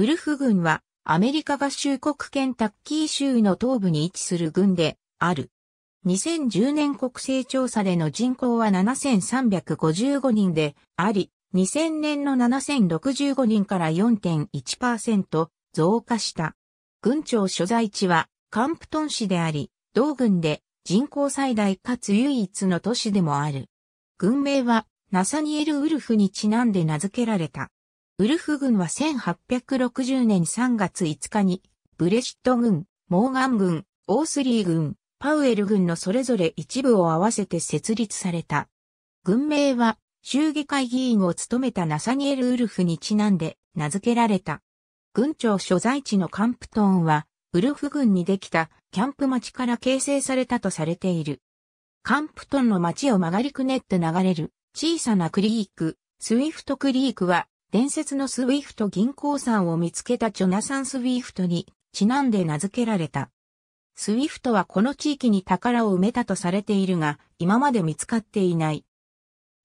ウルフ軍はアメリカ合衆国ケンタッキー州の東部に位置する軍である。2010年国勢調査での人口は7355人であり、2000年の7065人から4.1%増加した。軍庁所在地はカンプトン市であり、同軍で人口最大かつ唯一の都市でもある。軍名はナサニエル・ウルフにちなんで名付けられた。ウルフ軍は1860年3月5日に、ブレシット軍、モーガン軍、オースリー軍、パウエル軍のそれぞれ一部を合わせて設立された。軍名は、州議会議員を務めたナサニエル・ウルフにちなんで名付けられた。軍庁所在地のカンプトーンは、ウルフ軍にできたキャンプ町から形成されたとされている。カンプトンの町を曲がりくねって流れる小さなクリーク、スウィフトクリークは伝説のスウィフト銀行山を見つけたジョナサン・スウィフトにちなんで名付けられた。スウィフトはこの地域に宝を埋めたとされているが、今まで見つかっていない。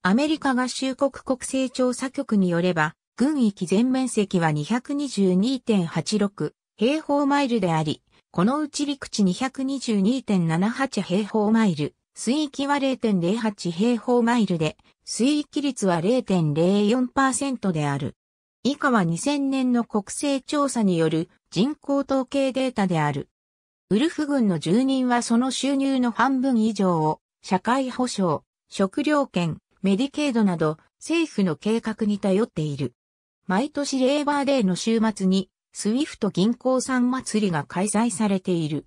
アメリカ合衆国国勢調査局によれば、軍域全面積は222.86平方マイルであり、このうち陸地222.78平方マイル、水域は0.08平方マイルで、水域率は0.04%である。以下は2000年の国勢調査による人口統計データである。ウルフ軍の住人はその収入の半分以上を社会保障、食料券、メディケードなど政府の計画に頼っている。毎年レーバーデーの週末にスウィフト銀行さん祭りが開催されている。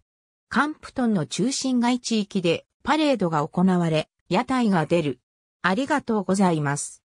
カンプトンの中心街地域でパレードが行われ、屋台が出る。ありがとうございます。